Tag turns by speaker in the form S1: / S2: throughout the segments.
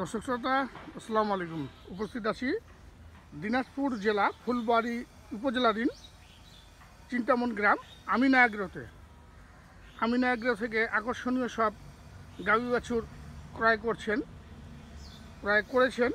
S1: দর্শক শ্রোতা আসসালামু আলাইকুম উপস্থিত আছি দিনাজপুর জেলা ফুলবাড়ি উপজেলাধীন চিন্তামন গ্রাম আমিনাগ্রতে আমিনাগ্র থেকে আকর্ষণীয় সব গাবি বাছুর ক্রয় করছেন ক্রয় করেছেন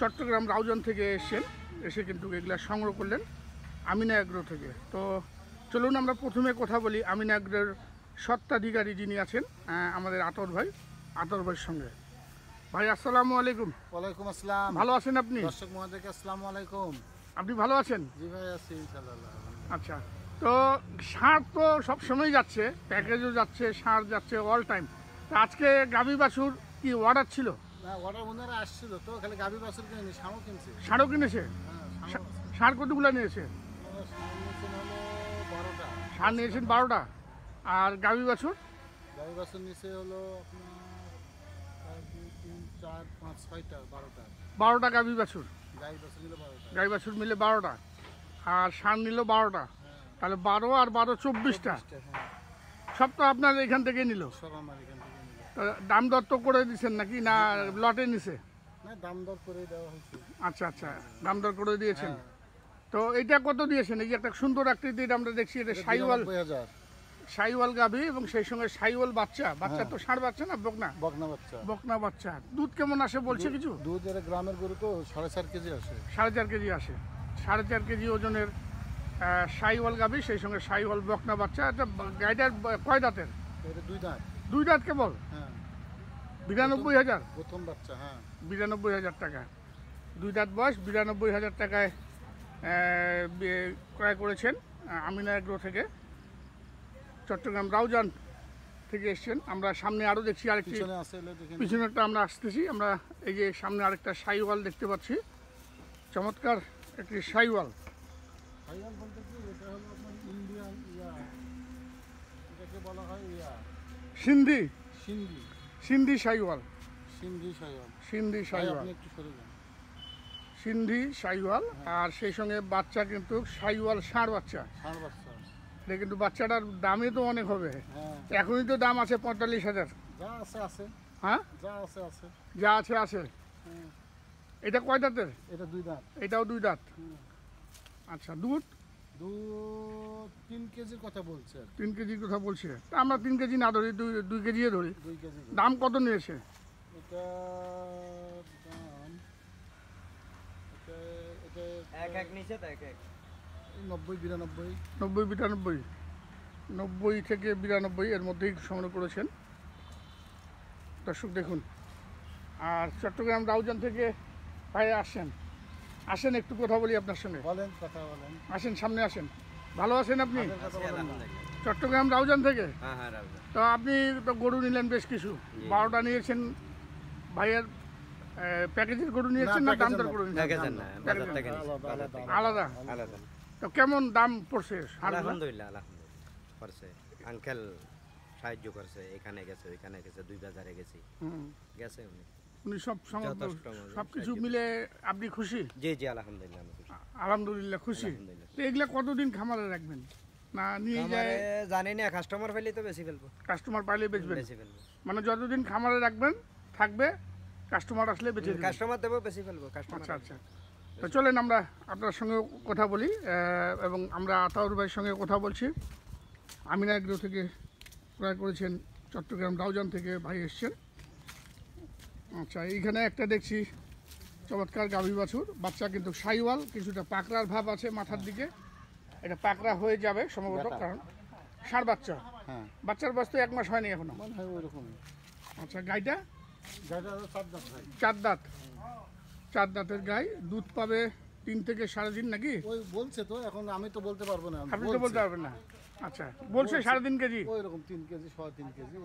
S1: চট্টগ্রাম রাউজান থেকে এসছেন এসে কিন্তু এগুলা সংগ্রহ করলেন আমিনাগ্র থেকে তো চলুন আমরা প্রথমে কথা বলি আমিনাগ্রের সত্ত্বাধিকারী যিনি আছেন আমাদের আতর ভাই আতর ভাইয়ের সঙ্গে ভাই আসসালামু আলাইকুম ওয়ালাইকুম আসসালাম ভালো আছেন আপনি দর্শক মহোদয়কে আসসালামু আলাইকুম আপনি ভালো আছেন জি ভাই আছি ইনশাআল্লাহ আচ্ছা তো সার তো সব সবসময় যাচ্ছে প্যাকেজও যাচ্ছে সার যাচ্ছে অল টাইম আজকে গাবি বাছুর কি অর্ডার ছিল
S2: না অর্ডার ওনারা আসছিল তো খালি গাবি বাছুর কিনে সারও কিনছে সারও কিনেছে হ্যাঁ,
S1: সার কতগুলো নিয়েছে সার নিয়েছেন বারোটা আর গাবি বাছুর
S2: গাবি বাছুর নিচে হলো আপনার
S1: বারোটা গাভী বাছুর গাই বাছুর মিলে বারোটা আর সার নিল বারোটা হ্যাঁ। তাহলে বারো আর বারো চব্বিশটা
S2: হ্যাঁ।
S1: সব তো আপনার এখান থেকে নিল দাম দর তো করে দিচ্ছেন নাকি না লটে নিছে আচ্ছা আচ্ছা দাম দর করে দিয়েছেন হ্যাঁ। তো এটা কত দিয়েছেন এই যে একটা সুন্দর আকৃতির আমরা দেখছি এটা সাইওয়াল সাইওয়াল গাভী এবং সেই সঙ্গে সাইওয়াল বাচ্চা হ্যাঁ। বাচ্চা তো ষাঁড় বাচ্চা না বকনা বকনা বাচ্চা বকনা বাচ্চা দুধ কেমন আসে বলছে কিছু দুধ এর গ্রামের গরু তো সাড়ে চার কেজি আসে সাড়ে চার কেজি আসে সাড়ে চার কেজি ওজনের সাইওয়াল গাভী সেই সঙ্গে সাইওয়াল বকনা বাচ্চা এটা আচ্ছা, গাইডার কয় দাঁতের দুই দাঁত দুই দাঁত কেবল হ্যাঁ বিরানব্বই হাজার প্রথম বাচ্চা হ্যাঁ বিরানব্বই হাজার টাকা দুই দাঁত বয়স বিরানব্বই হাজার টাকায় ক্রয় করেছেন আমিনা এগ্রো থেকে চট্টগ্রাম রাউজান থেকে এসছেন আমরা সামনে আরও দেখছি আরেকটি পিছনেরটা আমরা আসতেছি আমরা এই যে সামনে আরেকটা সাইওয়াল দেখতে পাচ্ছি চমৎকার একটি সাইওয়াল সিন্ধি সিন্ধি সিন্ধি সাইওয়াল
S2: সিন্ধি সাইওয়াল সিন্ধি সাইওয়াল
S1: সিন্ধি সাইওয়াল হ্যাঁ। আর সেই সঙ্গে বাচ্চা কিন্তু সাইওয়াল ষাঁড় বাচ্চা ষাঁড় বাচ্চা কিন্তু বাচ্চাটার দামই তো অনেক হবে হ্যাঁ। এখনই তো দাম আছে পঁয়তাল্লিশ হাজার
S2: যা আছে আছে হ্যাঁ যা আছে
S1: যা আছে আছে এটা কয় দাঁতের এটা দুই দাঁত এটাও দুই দাঁত আচ্ছা দুধ
S2: দুধ তিন কেজির কথা বলছে
S1: তিন কেজির কথা বলছে আমরা তিন কেজি না ধরি দুই দুই কেজিয়ে ধরি দাম কত নিয়েছে
S2: এক এক নিচে এক এক
S1: নব্বই বিরানব্বই নব্বই থেকে বিরানব্বই এর মধ্যেই সংগ্রহ করেছেন দর্শক দেখুন আর চট্টগ্রাম রাউজান থেকে ভাই আসেন আসেন একটু কথা বলি আপনার সঙ্গে বলেন কথা বলেন আসেন সামনে আসেন ভালো আছেন আপনি চট্টগ্রাম রাউজান থেকে হ্যাঁ, হ্যাঁ, তো আপনি তো গরু নিলেন বেশ কিছু বারোটা নিয়েছেন ভাইয়ের প্যাকেজের গরু নিয়েছেন না দাম দর গরু নিয়েছেন আলাদা আলাদা তো কেমন দাম পড়ছে আলহামদুলিল্লাহ
S2: আলহামদুলিল্লাহ পড়ছে আঙ্কেল সাহায্য করছে এখানে গেছে ওইখানে
S1: গেছে দুই বাজারে গেছি গেছে উনি উনি সব সব কিছু মিলে আপনি খুশি জি জি আলহামদুলিল্লাহ আলহামদুলিল্লাহ খুশি তো এগুলা কতদিন খামারে রাখবেন না নিয়ে যায় জানি না কাস্টমার পাইলে তো বেশি ফেলবো কাস্টমার পাইলে বেচবেন বেশি ফেলবো মানে যতদিন খামারে রাখবেন থাকবে কাস্টমার আসলে বেশি কাস্টমার দেবো বেশি ফেলবো কাস্টমার আচ্ছা আচ্ছা তো চলেন আমরা আপনার সঙ্গে কথা বলি এবং আমরা আতাউর ভাইয়ের সঙ্গে কথা বলছি আমিনা এগ্রো থেকে ক্রয় করেছেন চট্টগ্রাম দাউজান থেকে ভাই এসছেন আচ্ছা এইখানে একটা দেখছি চমৎকার গাভী বাছুর বাচ্চা কিন্তু সাইওয়াল কিছুটা পাকড়ার ভাব আছে মাথার দিকে এটা পাকড়া হয়ে যাবে সম্ভবত কারণ সার বাচ্চা হ্যাঁ। বাচ্চার বয়স তো এক মাস হয়নি এখনো আচ্ছা গাইটা চার দাঁত চার দাঁতের গায়ে দুধ পাবে তিন থেকে সাড়ে দিন নাকি ওই বলছে তো এখন আমি তো বলতে পারবো না আপনি তো বলতে পারবেন না আচ্ছা বলছে সাড়ে তিন কেজি
S2: ওই রকম তিন কেজি সোয়া তিন কেজি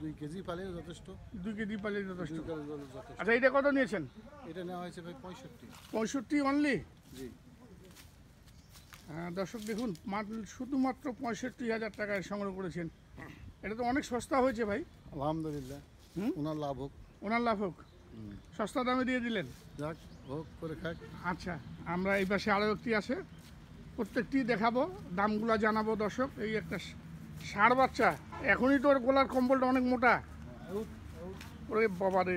S2: দুই কেজি পালে যথেষ্ট দুই কেজি পালে যথেষ্ট আচ্ছা এটা কত নিয়েছেন এটা নেওয়া হয়েছে ভাই
S1: পঁয়ষট্টি পঁয়ষট্টি অনলি জি হ্যাঁ, দর্শক দেখুন শুধুমাত্র পঁয়ষট্টি হাজার টাকায় সংগ্রহ করেছেন এটা তো অনেক সস্তা হয়েছে ভাই আলহামদুলিল্লাহ হুম ওনার লাভ হোক ওনার লাভ হোক সস্তা দামে দিয়ে দিলেন যাক হোক করে খাক আচ্ছা আমরা এই পাশে আরও একটি আছে প্রত্যেকটি দেখাবো দামগুলো জানাবো দর্শক এই একটা ষাঁড় বাচ্চা এখনই তোর গোলার কম্বলটা অনেক মোটা ওরে বাবা রে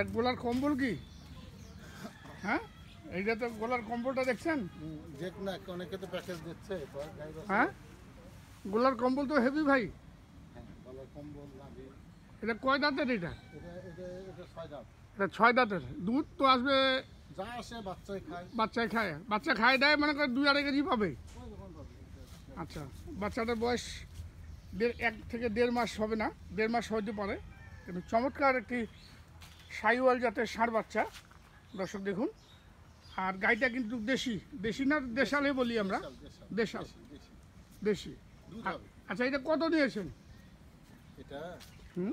S1: এক গোলার কম্বল কি হ্যাঁ এইটা তো গোলার কম্বলটা দেখছেন
S2: অনেকে তো প্যাকেজ দিচ্ছে হ্যাঁ
S1: গোলার কম্বল তো হেভি ভাই
S2: হ্যাঁ, গোলার কম্বল
S1: এটা কয় দাঁতের এটা এটা ছয় দাঁতের দুধ তো আসবে যা আসে বাচ্চায় খায় বাচ্চা খায় দেয় মানে দুই আড়াই কেজি পাবে আচ্ছা বাচ্চাটার বয়স দেড় এক থেকে দেড় মাস হবে না দেড় মাস হইতে পারে কিন্তু চমৎকার একটি সাইওয়াল জাতের ষাঁড় বাচ্চা দর্শক দেখুন আর গাইটা কিন্তু দেশি দেশি না দেশালে বলি আমরা দেশাল দেশি আচ্ছা এটা কত নিয়েছেন
S2: এটা হুম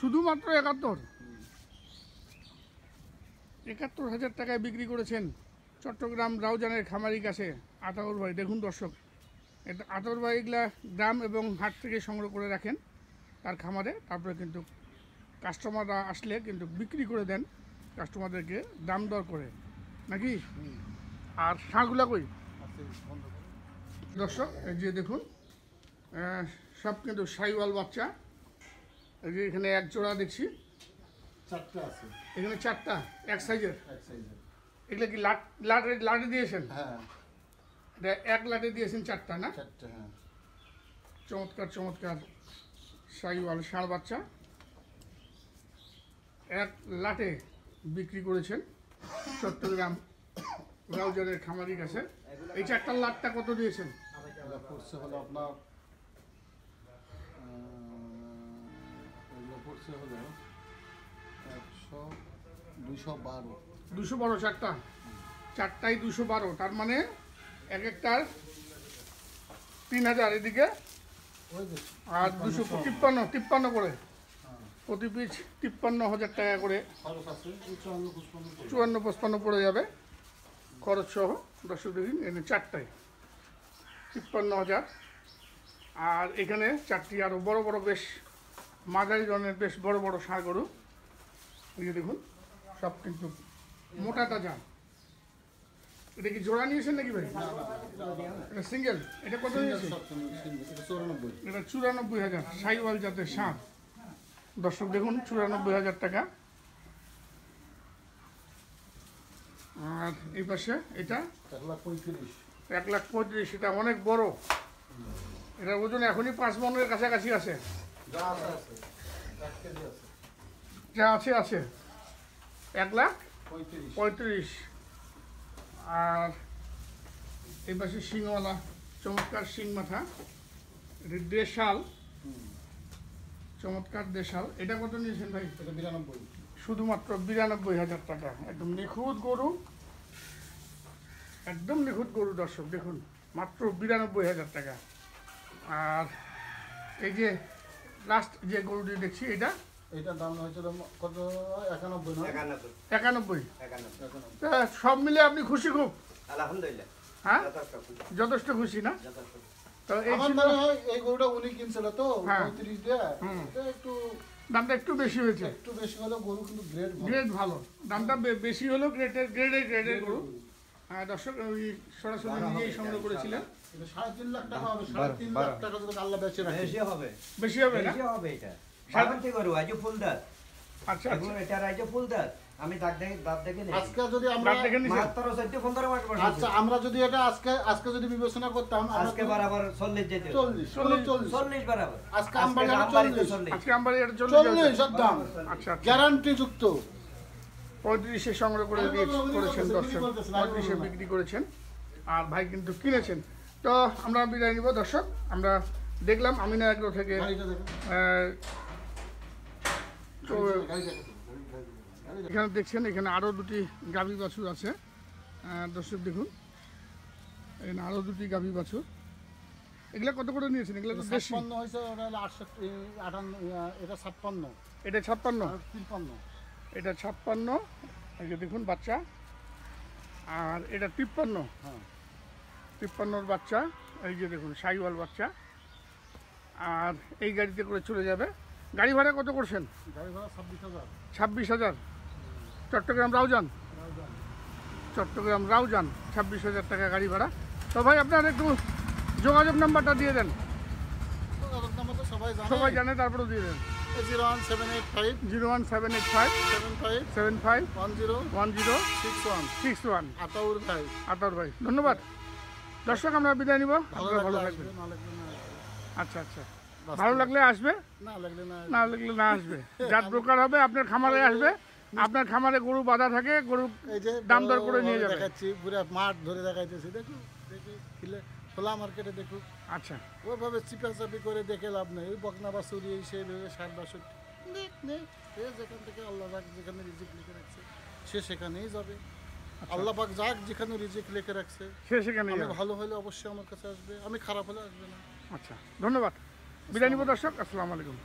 S1: শুধুমাত্র একাত্তর একাত্তর হাজার টাকায় বিক্রি করেছেন চট্টগ্রাম রাউজানের খামারি কাছে আতাউর ভাই দেখুন দর্শক এটা আতাউর ভাই এগুলা গ্রাম এবং হাট থেকে সংগ্রহ করে রাখেন তার খামারে তারপরে কিন্তু কাস্টমাররা আসলে কিন্তু বিক্রি করে দেন কাস্টমারদেরকে দাম দর করে নাকি আর শাঁখগুলা কই দর্শক যে দেখুন সব কিন্তু সাইওয়াল বাচ্চা এই যে এখানে এক জোড়া দেখছি চারটা আছে এখানে চারটা এক সাইজের এক সাইজের এগুলো কি লাট লাট লাটে দিয়েছেন হ্যাঁ এটা এক লাটে দিয়েছেন চারটা না চারটা হ্যাঁ চমৎকার চমৎকার সাইওয়াল ষাঁড় বাচ্চা এক লাটে বিক্রি করেছেন চট্টগ্রাম রাউজারের খামারি কাছে এই চারটার লাটটা কত দিয়েছেন
S2: আপনার বারো দুশো বারো
S1: দুশো বারো তার মানে এক তিন হাজার এদিকে আর দুশো তিপ্পান্ন তিপ্পান্ন করে হ্যাঁ। প্রতি পিস তিপ্পান্ন হাজার টাকা করে চুয়ান্ন পঁচপান্ন পড়ে যাবে খরচ সহ দশ এনে চারটায় তিপ্পান্ন হাজার আর এখানে চারটি আরও বড় বড় বেশ মাঝারি ধরনের বেশ বড় বড় সার গরু দেখুন সব কিন্তু মোটা তাজা এটা কি জোড়া নিয়েছেন নাকি ভাই এটা সিঙ্গেল এটা কত নিয়েছে এটা চুরানব্বই হাজার সাইওয়াল জাতের সার দর্শক দেখুন চুরানব্বই হাজার টাকা আর এই পাশে এটা এক লাখ পঁয়ত্রিশ এক লাখ পঁয়ত্রিশ এটা অনেক বড় এটার ওজন এখনই পাঁচ মনের কাছাকাছি আছে যা আছে আছে এক লাখ পঁয়ত্রিশ আর এই পাশে শিংওয়ালা চমৎকার শিং মাথা এটি দেশাল চমৎকার দেশাল এটা কত নিয়েছেন ভাই এটা বিরানব্বই শুধুমাত্র বিরানব্বই হাজার টাকা একদম নিখুঁত গরু একদম নিখুঁত গরু দর্শক দেখুন মাত্র বিরানব্বই হাজার টাকা আর এই যে লাস্ট যে গরুটি দেখছি এটা সব মিলে আপনি খুশি খুব হ্যাঁ? যথেষ্ট খুশি না গরুটা উনি কিনছিল তো হ্যাঁ। একটু দামটা একটু বেশি হয়েছে একটু বেশি গরু কিন্তু ভালো দামটা বেশি গ্রেডের গ্রেডে গ্রেডের গরু হ্যাঁ, দর্শক ওই সরাসরি নিজেই সংগ্রহ করেছিলেন
S2: আমরা যদি এটা আজকে আজকে যদি বিবেচনা করতাম আজকে বারাবার চল্লিশ
S1: গ্যারান্টি যুক্ত পঁয়ত্রিশে সংগ্রহ করে করেছেন দর্শক পঁয়ত্রিশে বিক্রি করেছেন আর ভাই কিন্তু কিনেছেন তো আমরা বিদায় নিব দর্শক আমরা দেখলাম আমি না একদম থেকে তো এখানে দেখছেন এখানে আরও দুটি গাভী বাছুর আছে দর্শক দেখুন এখানে আরও দুটি গাভী বাছুর এগুলো কত করে নিয়েছেন এগুলো তো ছাপ্পান্ন
S2: হয়েছে ওটা আটান্ন এটা ছাপ্পান্ন
S1: এটা ছাপ্পান্ন তিপ্পান্ন এটা ছাপ্পান্ন এই যে দেখুন বাচ্চা আর এটা তিপ্পান্ন হ্যাঁ তিপ্পান্নর বাচ্চা এই যে দেখুন সাইওয়াল বাচ্চা আর এই গাড়িতে করে চলে যাবে গাড়ি ভাড়া কত করছেন গাড়ি ভাড়া ছাব্বিশ হাজার ছাব্বিশ হাজার চট্টগ্রাম রাউজান চট্টগ্রাম রাউজান ছাব্বিশ হাজার টাকা গাড়ি ভাড়া তো ভাই আপনার একটু যোগাযোগ নাম্বারটা দিয়ে দেন সবাই জানে তারপরেও দিয়ে দেন
S2: zero one seven eight five zero one seven eight five
S1: seven five seven five one zero one zero six one six one ধন্যবাদ দর্শক আমরা বিদায় নিব ভালো লাগবে আচ্ছা আচ্ছা ভালো লাগলে আসবে না লাগলে না আসবে যার প্রকার হবে আপনার খামারে আসবে আপনার খামারে গরু বাঁধা থাকে গরু দাম দর করে নিয়ে যাবে
S2: দেখাচ্ছি পুরো মাঠ ধরে দেখাইতেছি দেখো খোলা মার্কেটে দেখুক আচ্ছা ওইভাবে চাপি করে দেখে লাভ নেই ওই বকনা বা চুরি সেই ভেবে ষাট বাষট্টি নেই যেখান থেকে আল্লাহ যেখানে রিজিক লিখে রাখছে সে সেখানেই যাবে আচ্ছা। আল্লাহ পাক যাক যেখানে রিজিক লেখে রাখছে সেখানে আমি ভালো হলে অবশ্যই আমার কাছে আসবে আমি খারাপ হলে আসবে না
S1: আচ্ছা ধন্যবাদ বিদায় নিব দর্শক আসসালামু আলাইকুম